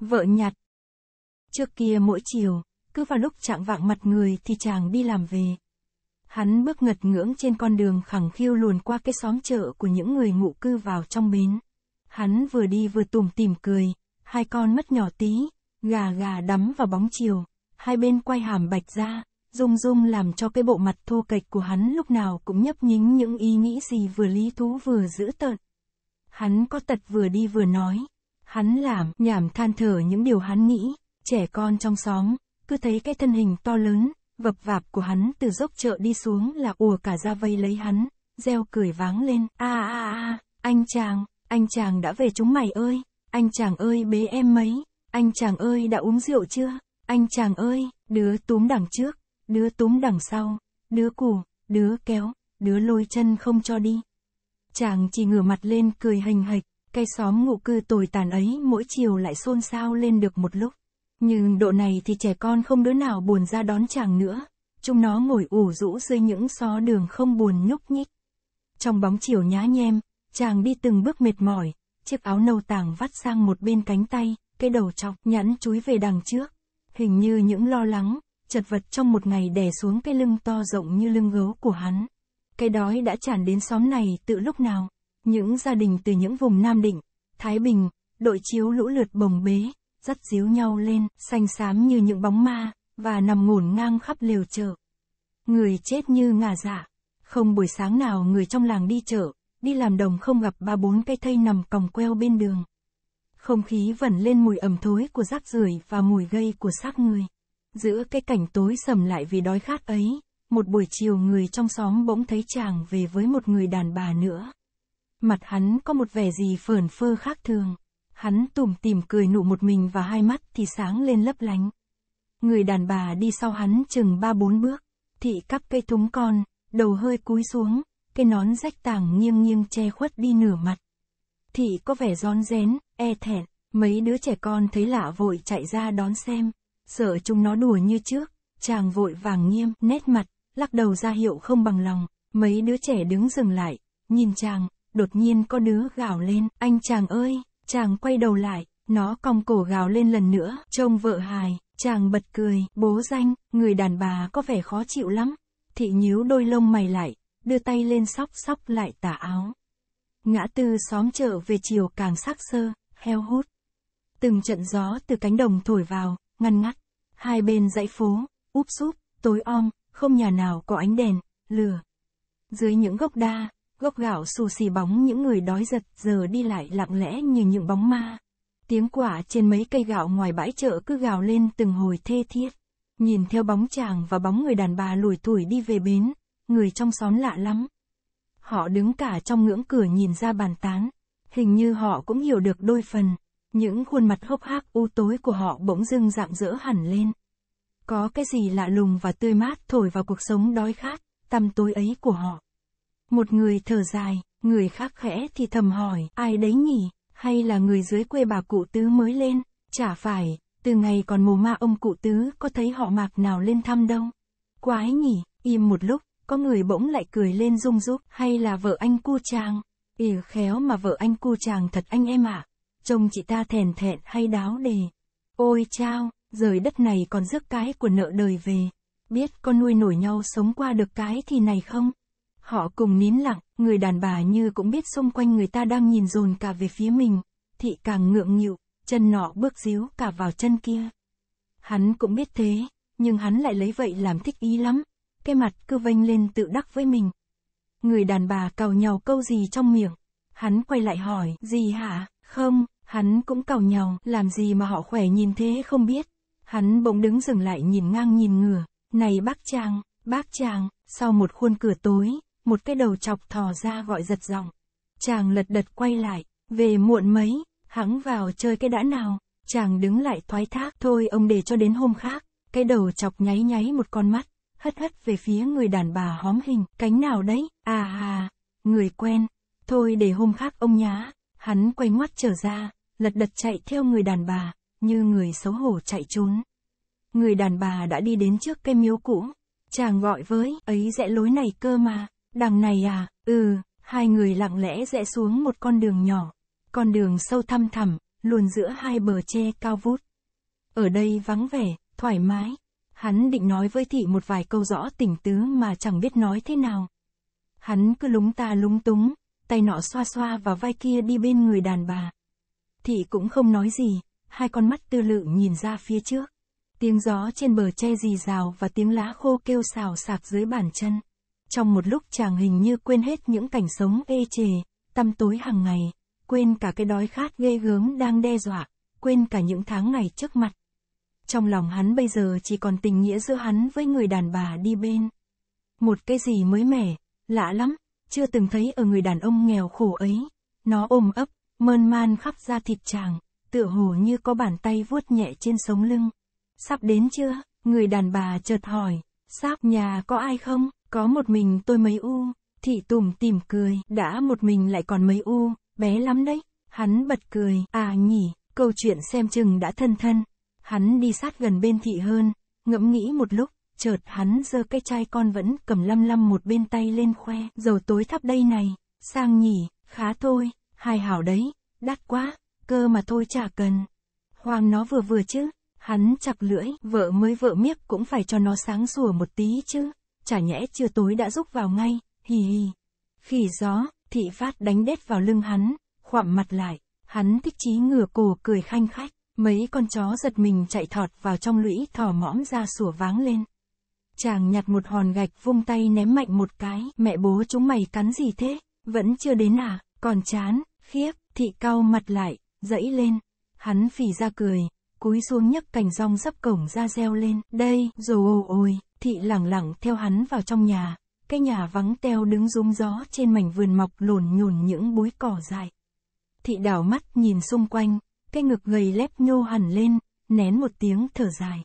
Vợ nhặt. Trước kia mỗi chiều, cứ vào lúc chạng vạng mặt người thì chàng đi làm về. Hắn bước ngật ngưỡng trên con đường khẳng khiu luồn qua cái xóm chợ của những người ngụ cư vào trong bến. Hắn vừa đi vừa tủm tỉm cười, hai con mất nhỏ tí, gà gà đắm vào bóng chiều, hai bên quay hàm bạch ra, rung rung làm cho cái bộ mặt thô kệch của hắn lúc nào cũng nhấp nhính những ý nghĩ gì vừa lý thú vừa dữ tợn. Hắn có tật vừa đi vừa nói. Hắn làm, nhảm than thở những điều hắn nghĩ, trẻ con trong xóm, cứ thấy cái thân hình to lớn, vập vạp của hắn từ dốc chợ đi xuống là ùa cả ra vây lấy hắn, reo cười váng lên, a a a, anh chàng, anh chàng đã về chúng mày ơi, anh chàng ơi bế em mấy, anh chàng ơi đã uống rượu chưa, anh chàng ơi, đứa túm đằng trước, đứa túm đằng sau, đứa cù, đứa kéo, đứa lôi chân không cho đi. Chàng chỉ ngửa mặt lên cười hình hạch, cái xóm ngụ cư tồi tàn ấy mỗi chiều lại xôn xao lên được một lúc. Nhưng độ này thì trẻ con không đứa nào buồn ra đón chàng nữa. Chúng nó ngồi ủ rũ dưới những xó đường không buồn nhúc nhích. Trong bóng chiều nhá nhem, chàng đi từng bước mệt mỏi, chiếc áo nâu tàng vắt sang một bên cánh tay, cái đầu chọc nhẵn chúi về đằng trước. Hình như những lo lắng, chật vật trong một ngày đè xuống cái lưng to rộng như lưng gấu của hắn. Cái đói đã tràn đến xóm này từ lúc nào? Những gia đình từ những vùng Nam Định, Thái Bình, đội chiếu lũ lượt bồng bế, dắt díu nhau lên, xanh xám như những bóng ma, và nằm ngổn ngang khắp lều chợ. Người chết như ngả dạ. Không buổi sáng nào người trong làng đi chợ, đi làm đồng không gặp ba bốn cây thây nằm còng queo bên đường. Không khí vẩn lên mùi ẩm thối của rác rưởi và mùi gây của xác người. Giữa cái cảnh tối sầm lại vì đói khát ấy, một buổi chiều người trong xóm bỗng thấy chàng về với một người đàn bà nữa. Mặt hắn có một vẻ gì phờn phơ khác thường. Hắn tủm tỉm cười nụ một mình và hai mắt thì sáng lên lấp lánh. Người đàn bà đi sau hắn chừng ba bốn bước, thị cắp cây thúng con, đầu hơi cúi xuống, cây nón rách tàng nghiêng nghiêng che khuất đi nửa mặt. Thị có vẻ rón rén, e thẹn, mấy đứa trẻ con thấy lạ vội chạy ra đón xem, sợ chúng nó đùa như trước, chàng vội vàng nghiêm, nét mặt, lắc đầu ra hiệu không bằng lòng, mấy đứa trẻ đứng dừng lại, nhìn chàng, đột nhiên có đứa gào lên, anh chàng ơi, chàng quay đầu lại, nó cong cổ gào lên lần nữa, trông vợ hài, chàng bật cười, bố danh, người đàn bà có vẻ khó chịu lắm, thị nhíu đôi lông mày lại, đưa tay lên sóc sóc lại tà áo. Ngã tư xóm chợ về chiều càng sắc sơ, heo hút. Từng trận gió từ cánh đồng thổi vào, ngăn ngắt. Hai bên dãy phố, úp súp, tối om, không nhà nào có ánh đèn, lửa. Dưới những gốc đa, Gốc gạo xù xì bóng những người đói giật giờ đi lại lặng lẽ như những bóng ma. Tiếng quả trên mấy cây gạo ngoài bãi chợ cứ gào lên từng hồi thê thiết. Nhìn theo bóng chàng và bóng người đàn bà lủi thủi đi về bến, người trong xóm lạ lắm. Họ đứng cả trong ngưỡng cửa nhìn ra bàn tán, hình như họ cũng hiểu được đôi phần. Những khuôn mặt hốc hác u tối của họ bỗng dưng rạng rỡ hẳn lên. Có cái gì lạ lùng và tươi mát thổi vào cuộc sống đói khát, tăm tối ấy của họ. Một người thở dài, người khác khẽ thì thầm hỏi, ai đấy nhỉ, hay là người dưới quê bà cụ tứ mới lên, chả phải, từ ngày còn mù ma ông cụ tứ có thấy họ mạc nào lên thăm đâu. Quái nhỉ, im một lúc, có người bỗng lại cười lên rung rúc, hay là vợ anh cu chàng. ỉ khéo mà vợ anh cu chàng thật anh em ạ, à. trông chị ta thèn thẹn hay đáo đề. Ôi chao, rời đất này còn rước cái của nợ đời về. Biết con nuôi nổi nhau sống qua được cái thì này không? Họ cùng nín lặng, người đàn bà như cũng biết xung quanh người ta đang nhìn dồn cả về phía mình, thị càng ngượng nghịu, chân nọ bước díu cả vào chân kia. Hắn cũng biết thế, nhưng hắn lại lấy vậy làm thích ý lắm, cái mặt cứ vênh lên tự đắc với mình. Người đàn bà cào nhàu câu gì trong miệng, hắn quay lại hỏi, gì hả, không, hắn cũng cào nhàu, làm gì mà họ khỏe nhìn thế không biết. Hắn bỗng đứng dừng lại nhìn ngang nhìn ngửa, này bác trang bác trang sau một khuôn cửa tối, một cái đầu chọc thò ra gọi giật dòng. Chàng lật đật quay lại, về muộn mấy, hắn vào chơi cái đã nào, chàng đứng lại thoái thác thôi ông để cho đến hôm khác, cái đầu chọc nháy nháy một con mắt, hất hất về phía người đàn bà hóm hình, cánh nào đấy, à à, à. người quen, thôi để hôm khác ông nhá, hắn quay ngoắt trở ra, lật đật chạy theo người đàn bà, như người xấu hổ chạy trốn. Người đàn bà đã đi đến trước cây miếu cũ, chàng gọi với, ấy rẽ lối này cơ mà. Đằng này à, ừ, hai người lặng lẽ rẽ xuống một con đường nhỏ. Con đường sâu thăm thẳm, luồn giữa hai bờ tre cao vút. Ở đây vắng vẻ, thoải mái. Hắn định nói với thị một vài câu rõ tình tứ mà chẳng biết nói thế nào. Hắn cứ lúng ta lúng túng, tay nọ xoa xoa và vai kia đi bên người đàn bà. Thị cũng không nói gì, hai con mắt tư lự nhìn ra phía trước. Tiếng gió trên bờ tre rì rào và tiếng lá khô kêu xào sạc dưới bàn chân. Trong một lúc chàng hình như quên hết những cảnh sống ê chề, tăm tối hàng ngày, quên cả cái đói khát ghê gớm đang đe dọa, quên cả những tháng ngày trước mặt. Trong lòng hắn bây giờ chỉ còn tình nghĩa giữa hắn với người đàn bà đi bên. Một cái gì mới mẻ, lạ lắm, chưa từng thấy ở người đàn ông nghèo khổ ấy. Nó ôm ấp, mơn man khắp da thịt chàng, tựa hồ như có bàn tay vuốt nhẹ trên sống lưng. Sắp đến chưa? Người đàn bà chợt hỏi, sắp nhà có ai không? Có một mình tôi mấy u, thị tùm tìm cười, đã một mình lại còn mấy u, bé lắm đấy. Hắn bật cười, à nhỉ, câu chuyện xem chừng đã thân thân. Hắn đi sát gần bên thị hơn, ngẫm nghĩ một lúc, chợt hắn giơ cái chai con vẫn cầm lăm lăm một bên tay lên khoe, dầu tối thắp đây này, sang nhỉ, khá thôi, hài hảo đấy, đắt quá, cơ mà thôi chả cần. Hoàng nó vừa vừa chứ, hắn chặt lưỡi, vợ mới vợ miếp cũng phải cho nó sáng sủa một tí chứ chả nhẽ chưa tối đã rúc vào ngay, hì hì. khi gió, thị phát đánh đét vào lưng hắn, khoạm mặt lại, hắn thích chí ngửa cổ cười khanh khách, mấy con chó giật mình chạy thọt vào trong lũy thỏ mõm ra sủa váng lên. Chàng nhặt một hòn gạch vung tay ném mạnh một cái, mẹ bố chúng mày cắn gì thế, vẫn chưa đến à, còn chán, khiếp, thị cau mặt lại, dẫy lên, hắn phì ra cười, cúi xuống nhấc cành rong sắp cổng ra reo lên, đây, rồi ôi thị lẳng lặng theo hắn vào trong nhà, cái nhà vắng teo đứng rung gió trên mảnh vườn mọc lồn nhồn những búi cỏ dại. Thị đảo mắt nhìn xung quanh, cái ngực gầy lép nhô hẳn lên, nén một tiếng thở dài.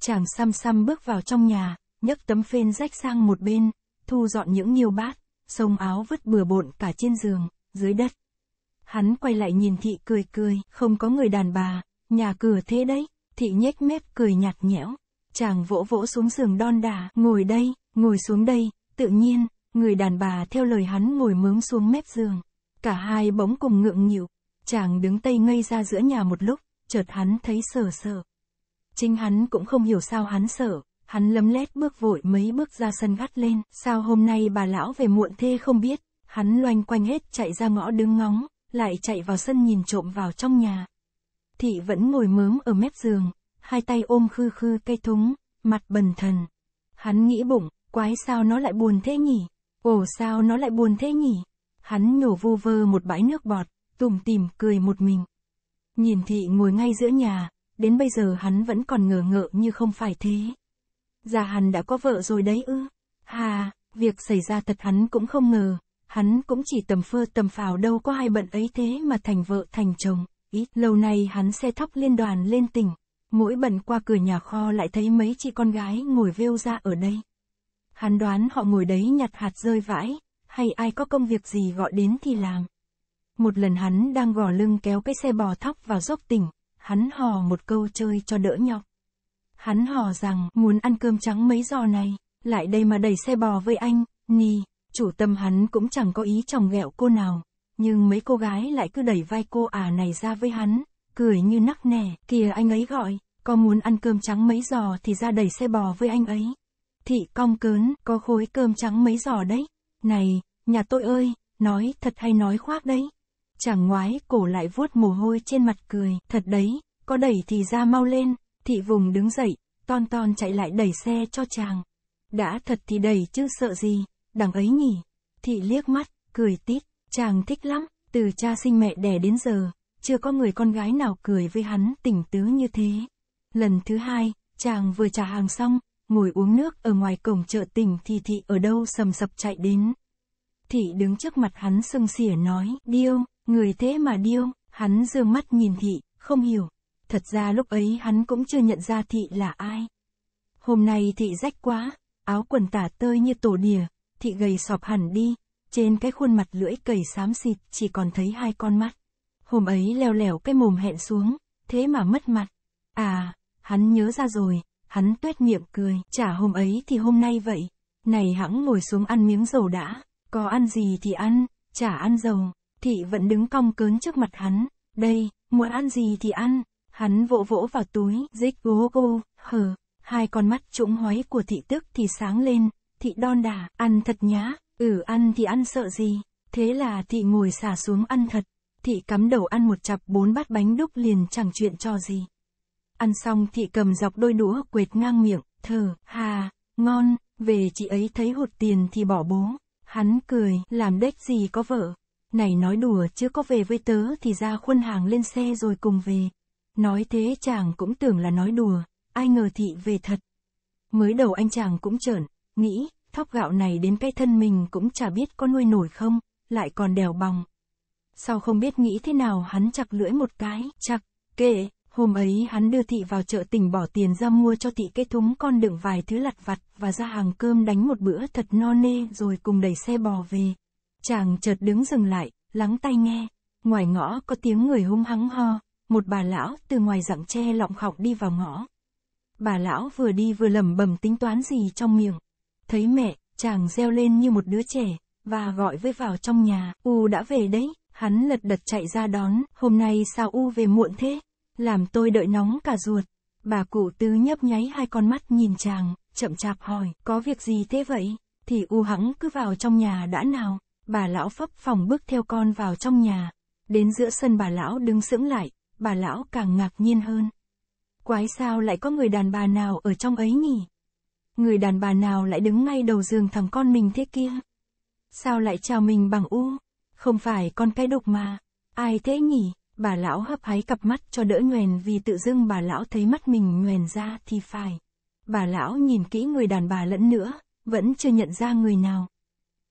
Chàng xăm xăm bước vào trong nhà, nhấc tấm phên rách sang một bên, thu dọn những nhiều bát, sông áo vứt bừa bộn cả trên giường, dưới đất. Hắn quay lại nhìn thị cười cười, không có người đàn bà, nhà cửa thế đấy, thị nhếch mép cười nhạt nhẽo chàng vỗ vỗ xuống giường đon đả, ngồi đây, ngồi xuống đây, tự nhiên, người đàn bà theo lời hắn ngồi mướm xuống mép giường. Cả hai bỗng cùng ngượng nghịu, chàng đứng tay ngây ra giữa nhà một lúc, chợt hắn thấy sờ sờ. Chính hắn cũng không hiểu sao hắn sợ, hắn lấm lét bước vội mấy bước ra sân gắt lên, sao hôm nay bà lão về muộn thế không biết, hắn loanh quanh hết chạy ra ngõ đứng ngóng, lại chạy vào sân nhìn trộm vào trong nhà. Thị vẫn ngồi mớm ở mép giường, hai tay ôm khư khư cây thúng, mặt bần thần. Hắn nghĩ bụng, quái sao nó lại buồn thế nhỉ? Ồ sao nó lại buồn thế nhỉ? Hắn nhổ vô vơ một bãi nước bọt, tủm tìm cười một mình. Nhìn thị ngồi ngay giữa nhà, đến bây giờ hắn vẫn còn ngờ ngợ như không phải thế. Già hắn đã có vợ rồi đấy ư? Hà, việc xảy ra thật hắn cũng không ngờ, hắn cũng chỉ tầm phơ tầm phào đâu có hai bận ấy thế mà thành vợ thành chồng, ít lâu nay hắn xe thóc liên đoàn lên tỉnh, Mỗi bận qua cửa nhà kho lại thấy mấy chị con gái ngồi vêu ra ở đây. Hắn đoán họ ngồi đấy nhặt hạt rơi vãi, hay ai có công việc gì gọi đến thì làm. Một lần hắn đang gò lưng kéo cái xe bò thóc vào dốc tỉnh, hắn hò một câu chơi cho đỡ nhọc. Hắn hò rằng muốn ăn cơm trắng mấy giò này, lại đây mà đẩy xe bò với anh, nì, chủ tâm hắn cũng chẳng có ý chồng ghẹo cô nào, nhưng mấy cô gái lại cứ đẩy vai cô à này ra với hắn, cười như nắc nẻ, kìa anh ấy gọi, có muốn ăn cơm trắng mấy giò thì ra đẩy xe bò với anh ấy. Thị cong cớn, có khối cơm trắng mấy giò đấy. Này, nhà tôi ơi, nói thật hay nói khoác đấy. chẳng ngoái cổ lại vuốt mồ hôi trên mặt cười, thật đấy, có đẩy thì ra mau lên. Thị vùng đứng dậy, ton ton chạy lại đẩy xe cho chàng. Đã thật thì đẩy chứ sợ gì, đằng ấy nhỉ. Thị liếc mắt, cười tít, chàng thích lắm, từ cha sinh mẹ đẻ đến giờ, chưa có người con gái nào cười với hắn tỉnh tứ như thế. Lần thứ hai, chàng vừa trả hàng xong, ngồi uống nước ở ngoài cổng chợ tỉnh thì thị ở đâu sầm sập chạy đến. Thị đứng trước mặt hắn sưng xỉa nói, điêu, người thế mà điêu, hắn giơ mắt nhìn thị, không hiểu. Thật ra lúc ấy hắn cũng chưa nhận ra thị là ai. Hôm nay thị rách quá, áo quần tả tơi như tổ đìa, thị gầy sọp hẳn đi, trên cái khuôn mặt lưỡi cầy xám xịt chỉ còn thấy hai con mắt. Hôm ấy leo lẻo cái mồm hẹn xuống, thế mà mất mặt. À, hắn nhớ ra rồi, hắn tuét miệng cười, chả hôm ấy thì hôm nay vậy. Này hãng ngồi xuống ăn miếng dầu đã, có ăn gì thì ăn, chả ăn dầu, thị vẫn đứng cong cớn trước mặt hắn, đây, muốn ăn gì thì ăn, hắn vỗ vỗ vào túi, dích gố cô, hờ, hai con mắt trũng hói của thị tức thì sáng lên, thị đon đả, ăn thật nhá, ừ ăn thì ăn sợ gì, thế là thị ngồi xả xuống ăn thật, thị cắm đầu ăn một chập bốn bát bánh đúc liền chẳng chuyện cho gì ăn xong thị cầm dọc đôi đũa quệt ngang miệng, thở, hà, ngon, về chị ấy thấy hụt tiền thì bỏ bố. Hắn cười, làm đếch gì có vợ. Này nói đùa chứ có về với tớ thì ra khuôn hàng lên xe rồi cùng về. Nói thế chàng cũng tưởng là nói đùa, ai ngờ thị về thật. Mới đầu anh chàng cũng trởn, nghĩ, thóc gạo này đến cái thân mình cũng chả biết có nuôi nổi không, lại còn đèo bòng. Sau không biết nghĩ thế nào hắn chặt lưỡi một cái, chặt, kệ, Hôm ấy hắn đưa thị vào chợ tỉnh bỏ tiền ra mua cho thị cái thúng con đựng vài thứ lặt vặt và ra hàng cơm đánh một bữa thật no nê rồi cùng đẩy xe bò về. Chàng chợt đứng dừng lại, lắng tai nghe. Ngoài ngõ có tiếng người hung hắng ho, một bà lão từ ngoài rặng tre lọng khọc đi vào ngõ. Bà lão vừa đi vừa lẩm bẩm tính toán gì trong miệng. Thấy mẹ, chàng reo lên như một đứa trẻ, và gọi với vào trong nhà, U đã về đấy, hắn lật đật chạy ra đón, hôm nay sao U về muộn thế? Làm tôi đợi nóng cả ruột. Bà cụ tứ nhấp nháy hai con mắt nhìn chàng, chậm chạp hỏi, có việc gì thế vậy? Thì u hắng cứ vào trong nhà đã nào. Bà lão phấp phòng bước theo con vào trong nhà. Đến giữa sân bà lão đứng sững lại, bà lão càng ngạc nhiên hơn. Quái sao lại có người đàn bà nào ở trong ấy nhỉ? Người đàn bà nào lại đứng ngay đầu giường thằng con mình thế kia? Sao lại chào mình bằng u? Không phải con cái độc mà. Ai thế nhỉ? Bà lão hấp hái cặp mắt cho đỡ nhoèn vì tự dưng bà lão thấy mắt mình nhoèn ra thì phải. Bà lão nhìn kỹ người đàn bà lẫn nữa, vẫn chưa nhận ra người nào.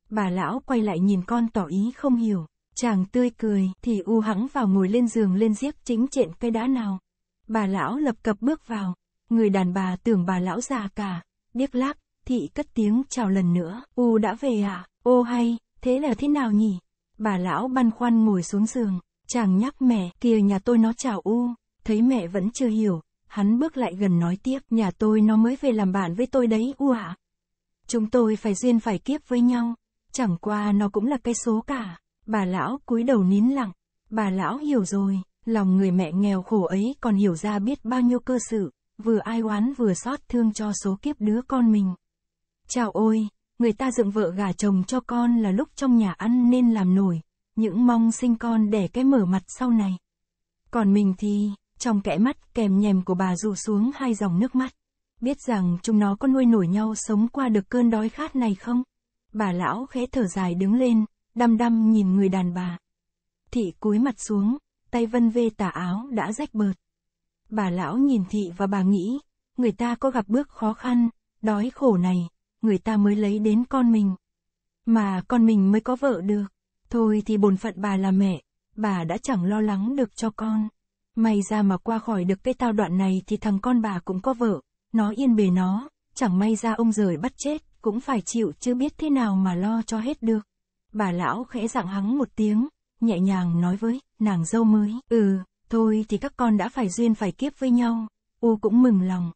Bà lão quay lại nhìn con tỏ ý không hiểu. Chàng tươi cười thì u hắng vào ngồi lên giường lên giếc chính trện cây đá nào. Bà lão lập cập bước vào. Người đàn bà tưởng bà lão già cả. Điếc lác, thị cất tiếng chào lần nữa. U đã về à? Ô hay, thế là thế nào nhỉ? Bà lão băn khoăn ngồi xuống giường. Chàng nhắc mẹ, kia nhà tôi nó chào u, thấy mẹ vẫn chưa hiểu, hắn bước lại gần nói tiếp, nhà tôi nó mới về làm bạn với tôi đấy u ạ. À. Chúng tôi phải duyên phải kiếp với nhau, chẳng qua nó cũng là cái số cả. Bà lão cúi đầu nín lặng, bà lão hiểu rồi, lòng người mẹ nghèo khổ ấy còn hiểu ra biết bao nhiêu cơ sự, vừa ai oán vừa xót thương cho số kiếp đứa con mình. Chào ôi, người ta dựng vợ gả chồng cho con là lúc trong nhà ăn nên làm nổi, những mong sinh con để cái mở mặt sau này. Còn mình thì, trong kẽ mắt kèm nhèm của bà rụ xuống hai dòng nước mắt. Biết rằng chúng nó có nuôi nổi nhau sống qua được cơn đói khát này không? Bà lão khẽ thở dài đứng lên, đăm đăm nhìn người đàn bà. Thị cúi mặt xuống, tay vân vê tà áo đã rách bợt. Bà lão nhìn thị và bà nghĩ, người ta có gặp bước khó khăn, đói khổ này, người ta mới lấy đến con mình. Mà con mình mới có vợ được. Thôi thì bổn phận bà là mẹ, bà đã chẳng lo lắng được cho con. May ra mà qua khỏi được cái tao đoạn này thì thằng con bà cũng có vợ, nó yên bề nó, chẳng may ra ông rời bắt chết, cũng phải chịu chứ biết thế nào mà lo cho hết được. Bà lão khẽ dạng hắng một tiếng, nhẹ nhàng nói với, nàng dâu mới, ừ, thôi thì các con đã phải duyên phải kiếp với nhau, u cũng mừng lòng.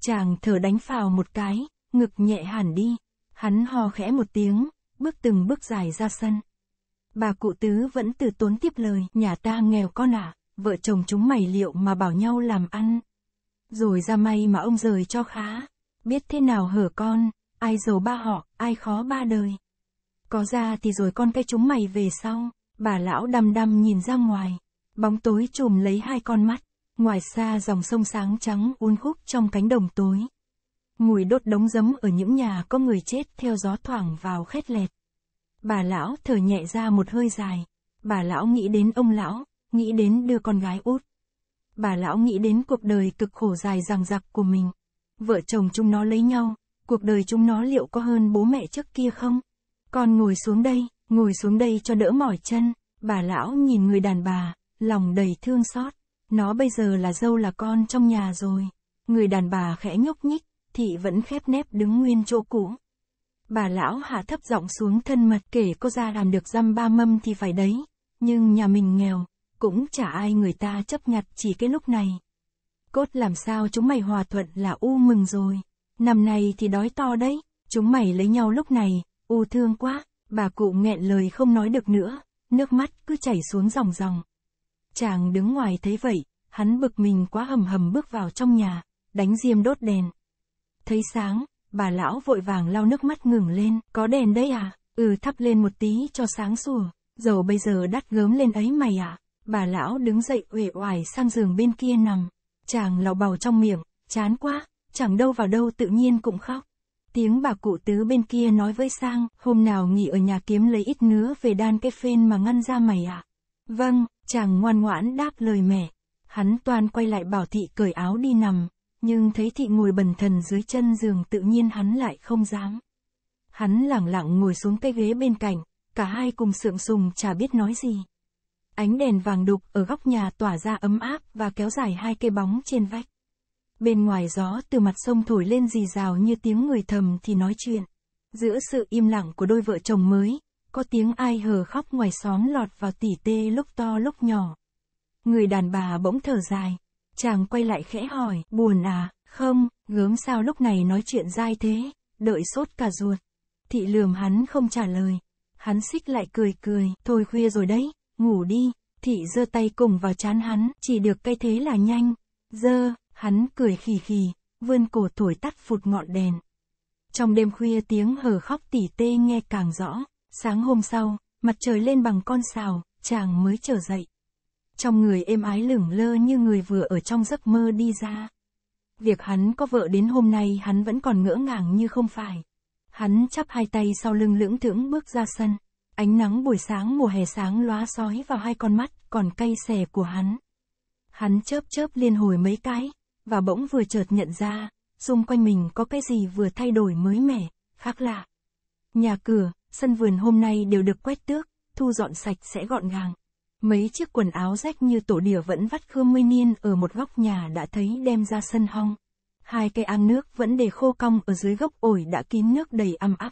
Chàng thở đánh phào một cái, ngực nhẹ hẳn đi, hắn ho khẽ một tiếng, bước từng bước dài ra sân. Bà cụ tứ vẫn từ tốn tiếp lời, nhà ta nghèo con à, vợ chồng chúng mày liệu mà bảo nhau làm ăn. Rồi ra may mà ông rời cho khá, biết thế nào hở con, ai giàu ba họ, ai khó ba đời. Có ra thì rồi con cái chúng mày về sau, bà lão đăm đăm nhìn ra ngoài, bóng tối trùm lấy hai con mắt, ngoài xa dòng sông sáng trắng uốn khúc trong cánh đồng tối. Mùi đốt đống giấm ở những nhà có người chết theo gió thoảng vào khét lẹt. Bà lão thở nhẹ ra một hơi dài. Bà lão nghĩ đến ông lão, nghĩ đến đưa con gái út. Bà lão nghĩ đến cuộc đời cực khổ dài dằng dặc của mình. Vợ chồng chúng nó lấy nhau, cuộc đời chúng nó liệu có hơn bố mẹ trước kia không? Con ngồi xuống đây, ngồi xuống đây cho đỡ mỏi chân. Bà lão nhìn người đàn bà, lòng đầy thương xót. Nó bây giờ là dâu là con trong nhà rồi. Người đàn bà khẽ nhúc nhích, thị vẫn khép nép đứng nguyên chỗ cũ. Bà lão hạ thấp giọng xuống thân mật kể cô ra làm được răm ba mâm thì phải đấy, nhưng nhà mình nghèo, cũng chả ai người ta chấp nhặt chỉ cái lúc này. Cốt làm sao chúng mày hòa thuận là u mừng rồi, năm nay thì đói to đấy, chúng mày lấy nhau lúc này, u thương quá, bà cụ nghẹn lời không nói được nữa, nước mắt cứ chảy xuống ròng ròng. Chàng đứng ngoài thấy vậy, hắn bực mình quá hầm hầm bước vào trong nhà, đánh diêm đốt đèn. Thấy sáng, Bà lão vội vàng lau nước mắt ngừng lên, có đèn đấy à? Ừ thắp lên một tí cho sáng sủa, dầu bây giờ đắt gớm lên ấy mày à? Bà lão đứng dậy uể oải sang giường bên kia nằm. Chàng lào bào trong miệng, chán quá, chẳng đâu vào đâu tự nhiên cũng khóc. Tiếng bà cụ tứ bên kia nói với Sang, hôm nào nghỉ ở nhà kiếm lấy ít nứa về đan cái phên mà ngăn ra mày à? Vâng, chàng ngoan ngoãn đáp lời mẹ. Hắn toàn quay lại bảo thị cởi áo đi nằm, nhưng thấy thị ngồi bần thần dưới chân giường tự nhiên hắn lại không dám. Hắn lẳng lặng ngồi xuống cái ghế bên cạnh, cả hai cùng sượng sùng chả biết nói gì. Ánh đèn vàng đục ở góc nhà tỏa ra ấm áp và kéo dài hai cây bóng trên vách. Bên ngoài gió từ mặt sông thổi lên rì rào như tiếng người thầm thì nói chuyện. Giữa sự im lặng của đôi vợ chồng mới, có tiếng ai hờ khóc ngoài xóm lọt vào tỉ tê lúc to lúc nhỏ. Người đàn bà bỗng thở dài chàng quay lại khẽ hỏi, buồn à, không, gớm sao lúc này nói chuyện dai thế, đợi sốt cả ruột. Thị lườm hắn không trả lời, hắn xích lại cười cười, thôi khuya rồi đấy, ngủ đi, thị giơ tay cùng vào chán hắn, chỉ được cây thế là nhanh, dơ, hắn cười khì khì, vươn cổ thổi tắt phụt ngọn đèn. Trong đêm khuya tiếng hờ khóc tỉ tê nghe càng rõ, sáng hôm sau, mặt trời lên bằng con sào, chàng mới trở dậy trong người êm ái lửng lơ như người vừa ở trong giấc mơ đi ra. Việc hắn có vợ đến hôm nay hắn vẫn còn ngỡ ngàng như không phải. Hắn chắp hai tay sau lưng lưỡng thưởng bước ra sân. Ánh nắng buổi sáng mùa hè sáng lóa sói vào hai con mắt còn cay xè của hắn. Hắn chớp chớp liên hồi mấy cái, và bỗng vừa chợt nhận ra, xung quanh mình có cái gì vừa thay đổi mới mẻ, khác lạ. Nhà cửa, sân vườn hôm nay đều được quét tước, thu dọn sạch sẽ gọn gàng. Mấy chiếc quần áo rách như tổ đỉa vẫn vắt khơm mươi niên ở một góc nhà đã thấy đem ra sân hong. Hai cây ăn nước vẫn để khô cong ở dưới gốc ổi đã kín nước đầy âm áp.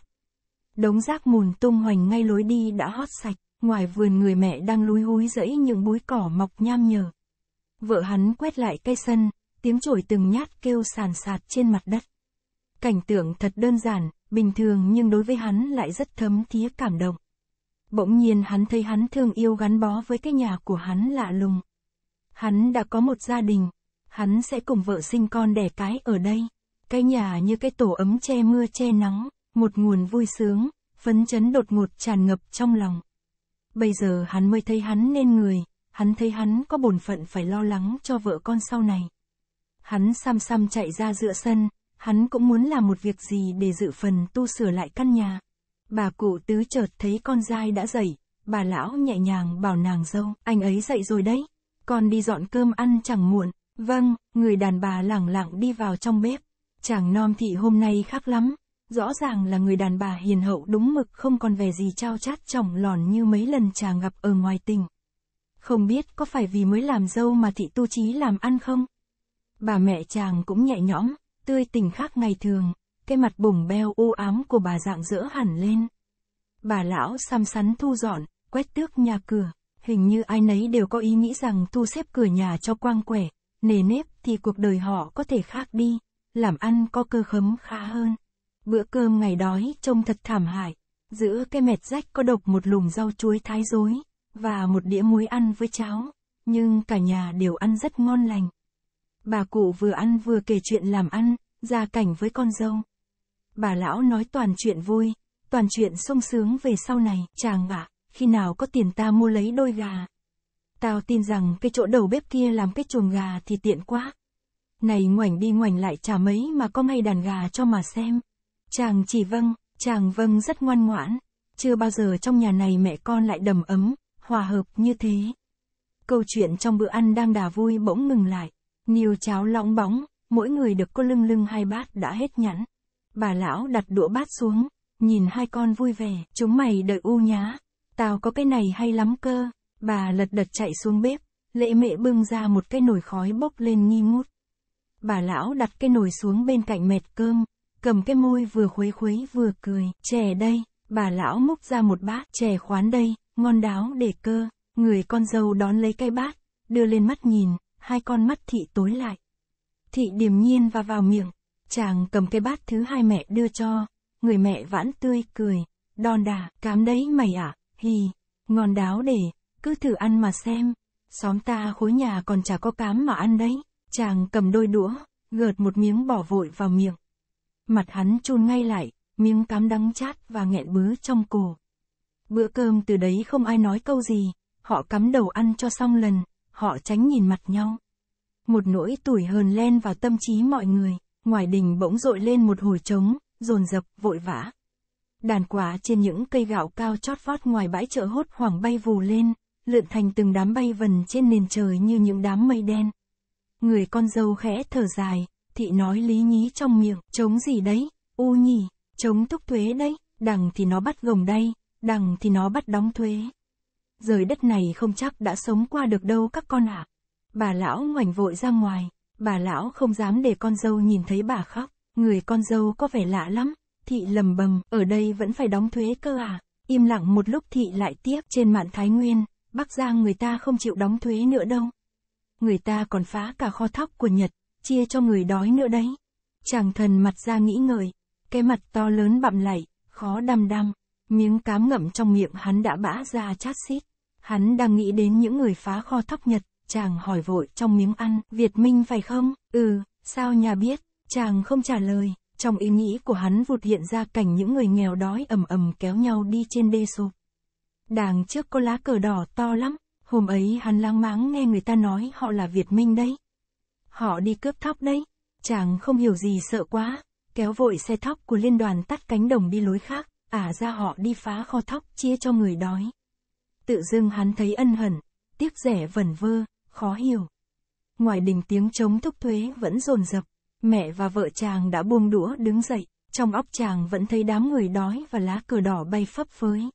Đống rác mùn tung hoành ngay lối đi đã hót sạch, ngoài vườn người mẹ đang lúi húi rẫy những búi cỏ mọc nham nhở. Vợ hắn quét lại cây sân, tiếng chổi từng nhát kêu sàn sạt trên mặt đất. Cảnh tượng thật đơn giản, bình thường nhưng đối với hắn lại rất thấm thía cảm động. Bỗng nhiên hắn thấy hắn thương yêu gắn bó với cái nhà của hắn lạ lùng. Hắn đã có một gia đình, hắn sẽ cùng vợ sinh con đẻ cái ở đây. Cái nhà như cái tổ ấm che mưa che nắng, một nguồn vui sướng, phấn chấn đột ngột tràn ngập trong lòng. Bây giờ hắn mới thấy hắn nên người, hắn thấy hắn có bổn phận phải lo lắng cho vợ con sau này. Hắn xăm xăm chạy ra giữa sân, hắn cũng muốn làm một việc gì để dự phần tu sửa lại căn nhà. Bà cụ tứ chợt thấy con dai đã dậy, bà lão nhẹ nhàng bảo nàng dâu, anh ấy dậy rồi đấy, con đi dọn cơm ăn chẳng muộn. Vâng, người đàn bà lẳng lặng đi vào trong bếp. Chàng nom thị hôm nay khác lắm, rõ ràng là người đàn bà hiền hậu đúng mực không còn vẻ gì trao chát trọng lòn như mấy lần chàng gặp ở ngoài tỉnh. Không biết có phải vì mới làm dâu mà thị tu trí làm ăn không? Bà mẹ chàng cũng nhẹ nhõm, tươi tỉnh khác ngày thường, cái mặt bùng beo u ám của bà dạng dỡ hẳn lên. Bà lão xăm sắn thu dọn, quét tước nhà cửa, hình như ai nấy đều có ý nghĩ rằng thu xếp cửa nhà cho quang quẻ, nề nếp thì cuộc đời họ có thể khác đi, làm ăn có cơ khấm khá hơn. Bữa cơm ngày đói trông thật thảm hại, giữa cái mệt rách có độc một lùm rau chuối thái rối, và một đĩa muối ăn với cháo, nhưng cả nhà đều ăn rất ngon lành. Bà cụ vừa ăn vừa kể chuyện làm ăn, gia cảnh với con dâu bà lão nói toàn chuyện vui, toàn chuyện sung sướng về sau này, chàng ạ, à, khi nào có tiền ta mua lấy đôi gà. Tao tin rằng cái chỗ đầu bếp kia làm cái chuồng gà thì tiện quá. Này ngoảnh đi ngoảnh lại trả mấy mà có ngay đàn gà cho mà xem. Chàng chỉ vâng, chàng vâng rất ngoan ngoãn. Chưa bao giờ trong nhà này mẹ con lại đầm ấm, hòa hợp như thế. Câu chuyện trong bữa ăn đang đà vui bỗng ngừng lại. nhiều cháo lõng bóng, mỗi người được cô lưng lưng hai bát đã hết nhẵn. Bà lão đặt đũa bát xuống, nhìn hai con vui vẻ, chúng mày đợi u nhá. Tao có cái này hay lắm cơ. Bà lật đật chạy xuống bếp, lệ mẹ bưng ra một cái nồi khói bốc lên nghi ngút. Bà lão đặt cái nồi xuống bên cạnh mệt cơm, cầm cái môi vừa khuấy khuấy vừa cười, chè đây, bà lão múc ra một bát, chè khoán đây, ngon đáo để cơ, người con dâu đón lấy cái bát, đưa lên mắt nhìn, hai con mắt thị tối lại. Thị điềm nhiên và vào miệng, Chàng cầm cái bát thứ hai mẹ đưa cho, người mẹ vãn tươi cười, đòn đà, cám đấy mày à, hì, ngon đáo để, cứ thử ăn mà xem, xóm ta khối nhà còn chả có cám mà ăn đấy, chàng cầm đôi đũa, gợt một miếng bỏ vội vào miệng. Mặt hắn chun ngay lại, miếng cám đắng chát và nghẹn bứ trong cổ. Bữa cơm từ đấy không ai nói câu gì, họ cắm đầu ăn cho xong lần, họ tránh nhìn mặt nhau. Một nỗi tủi hờn len vào tâm trí mọi người ngoài đình bỗng dội lên một hồi trống, dồn dập, vội vã. Đàn quả trên những cây gạo cao chót vót ngoài bãi chợ hốt hoảng bay vù lên, lượn thành từng đám bay vần trên nền trời như những đám mây đen. Người con dâu khẽ thở dài, thị nói lý nhí trong miệng, chống gì đấy, u nhì chống thúc thuế đấy, đằng thì nó bắt gồng đây, đằng thì nó bắt đóng thuế. Rời đất này không chắc đã sống qua được đâu các con ạ. À. Bà lão ngoảnh vội ra ngoài, Bà lão không dám để con dâu nhìn thấy bà khóc, người con dâu có vẻ lạ lắm, thị lầm bầm, ở đây vẫn phải đóng thuế cơ à? Im lặng một lúc thị lại tiếp trên mạn Thái Nguyên, Bắc Giang người ta không chịu đóng thuế nữa đâu. Người ta còn phá cả kho thóc của Nhật, chia cho người đói nữa đấy. Chàng thần mặt ra nghĩ ngợi, cái mặt to lớn bặm lảy, khó đăm đăm, miếng cám ngậm trong miệng hắn đã bã ra chát xít. Hắn đang nghĩ đến những người phá kho thóc Nhật, chàng hỏi vội, trong miếng ăn, Việt Minh phải không? Ừ, sao nhà biết? Chàng không trả lời, trong ý nghĩ của hắn vụt hiện ra cảnh những người nghèo đói ầm ầm kéo nhau đi trên đê sụp. Đàng trước có lá cờ đỏ to lắm, hôm ấy hắn lang máng nghe người ta nói họ là Việt Minh đấy. Họ đi cướp thóc đấy, chàng không hiểu gì sợ quá, kéo vội xe thóc của liên đoàn tắt cánh đồng đi lối khác, ả à ra họ đi phá kho thóc chia cho người đói. Tự dưng hắn thấy ân hận, tiếc rẻ vẩn vơ, khó hiểu. Ngoài đình tiếng chống thúc thuế vẫn rồn rập, mẹ và vợ chàng đã buông đũa đứng dậy, trong óc chàng vẫn thấy đám người đói và lá cờ đỏ bay phấp phới.